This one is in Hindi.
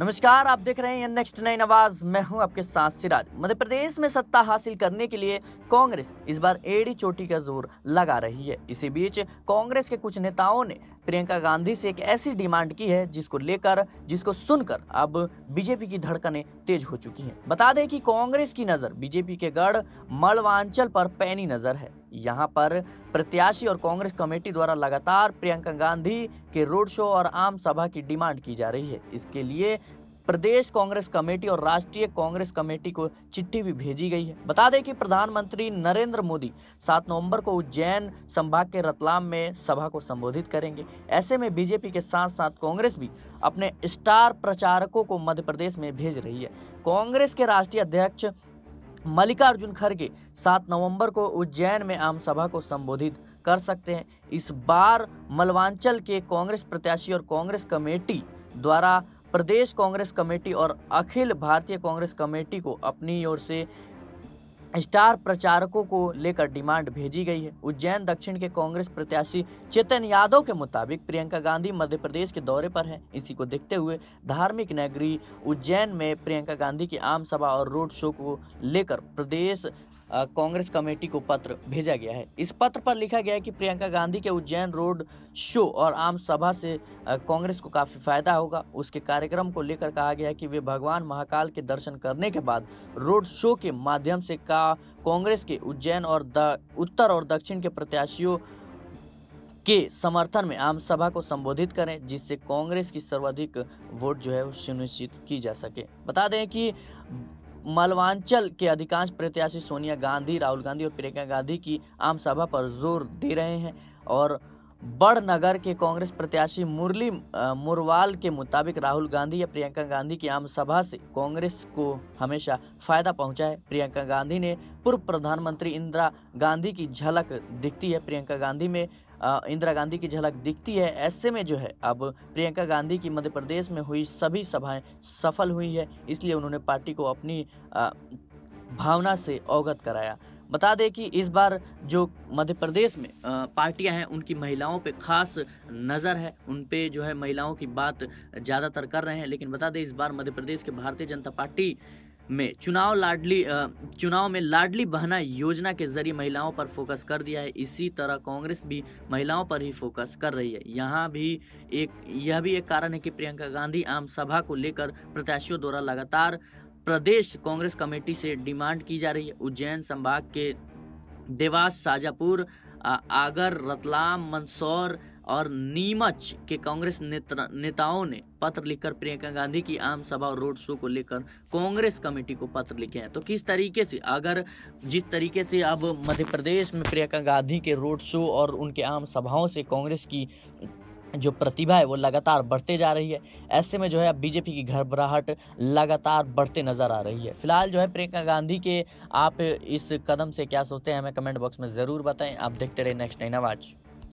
नमस्कार आप देख रहे हैं नेक्स्ट नई नवाज मैं हूं आपके साथ सिराज मध्य प्रदेश में सत्ता हासिल करने के लिए कांग्रेस इस बार एड़ी चोटी का जोर लगा रही है इसी बीच कांग्रेस के कुछ नेताओं ने प्रियंका गांधी से एक ऐसी डिमांड की है जिसको लेकर जिसको सुनकर अब बीजेपी की धड़कनें तेज हो चुकी हैं बता दें कि कांग्रेस की नज़र बीजेपी के गढ़ मलवांचल पर पैनी नज़र है यहाँ पर प्रत्याशी और कांग्रेस कमेटी द्वारा लगातार प्रियंका गांधी के रोड शो और आम सभा की डिमांड की जा रही है इसके लिए प्रदेश कांग्रेस कमेटी और राष्ट्रीय कांग्रेस कमेटी को चिट्ठी भी भेजी गई है बता दें कि प्रधानमंत्री नरेंद्र मोदी 7 नवंबर को उज्जैन संभाग के रतलाम में सभा को संबोधित करेंगे ऐसे में बीजेपी के साथ साथ कांग्रेस भी अपने स्टार प्रचारकों को मध्य प्रदेश में भेज रही है कांग्रेस के राष्ट्रीय अध्यक्ष मल्लिकार्जुन खड़गे सात नवम्बर को उज्जैन में आम सभा को संबोधित कर सकते हैं इस बार मलवांचल के कांग्रेस प्रत्याशी और कांग्रेस कमेटी द्वारा प्रदेश कांग्रेस कमेटी और अखिल भारतीय कांग्रेस कमेटी को अपनी ओर से स्टार प्रचारकों को लेकर डिमांड भेजी गई है उज्जैन दक्षिण के कांग्रेस प्रत्याशी चेतन यादव के मुताबिक प्रियंका गांधी मध्य प्रदेश के दौरे पर हैं इसी को देखते हुए धार्मिक नगरी उज्जैन में प्रियंका गांधी की आम सभा और रोड शो को लेकर प्रदेश कांग्रेस कमेटी को पत्र भेजा गया है इस पत्र पर लिखा गया है कि प्रियंका गांधी के उज्जैन रोड शो और आम सभा से कांग्रेस को काफ़ी फायदा होगा उसके कार्यक्रम को लेकर कहा गया कि वे भगवान महाकाल के दर्शन करने के बाद रोड शो के माध्यम से का कांग्रेस के उज्जैन और उत्तर और दक्षिण के प्रत्याशियों के समर्थन में आम सभा को संबोधित करें जिससे कांग्रेस की सर्वाधिक वोट जो है वो सुनिश्चित की जा सके बता दें कि मलवांचल के अधिकांश प्रत्याशी सोनिया गांधी राहुल गांधी और प्रियंका गांधी की आम सभा पर जोर दे रहे हैं और बड़नगर के कांग्रेस प्रत्याशी मुरली मुरवाल के मुताबिक राहुल गांधी या प्रियंका गांधी की आम सभा से कांग्रेस को हमेशा फायदा पहुंचा है प्रियंका गांधी ने पूर्व प्रधानमंत्री इंदिरा गांधी की झलक दिखती है प्रियंका गांधी में इंदिरा गांधी की झलक दिखती है ऐसे में जो है अब प्रियंका गांधी की मध्य प्रदेश में हुई सभी सभाएं सफल हुई है इसलिए उन्होंने पार्टी को अपनी भावना से अवगत कराया बता दें कि इस बार जो मध्य प्रदेश में पार्टियां हैं उनकी महिलाओं पे खास नज़र है उन पे जो है महिलाओं की बात ज़्यादातर कर रहे हैं लेकिन बता दें इस बार मध्य प्रदेश के भारतीय जनता पार्टी में चुनाव लाडली चुनाव में लाडली बहना योजना के जरिए महिलाओं पर फोकस कर दिया है इसी तरह कांग्रेस भी महिलाओं पर ही फोकस कर रही है यहाँ भी एक यह भी एक कारण है कि प्रियंका गांधी आम सभा को लेकर प्रत्याशियों द्वारा लगातार प्रदेश कांग्रेस कमेटी से डिमांड की जा रही है उज्जैन संभाग के देवास शाजापुर आगर रतलाम मंदसौर और नीमच के कांग्रेस नेताओं ने पत्र लिखकर प्रियंका गांधी की आम सभा और रोड शो को लेकर कांग्रेस कमेटी को पत्र लिखे हैं तो किस तरीके से अगर जिस तरीके से अब मध्य प्रदेश में प्रियंका गांधी के रोड शो और उनके आम सभाओं से कांग्रेस की जो प्रतिभा है वो लगातार बढ़ते जा रही है ऐसे में जो है अब बीजेपी की घबराहट लगातार बढ़ते नज़र आ रही है फिलहाल जो है प्रियंका गांधी के आप इस कदम से क्या सोचते हैं हमें कमेंट बॉक्स में ज़रूर बताएं आप देखते रहे नेक्स्ट नाइन आवाज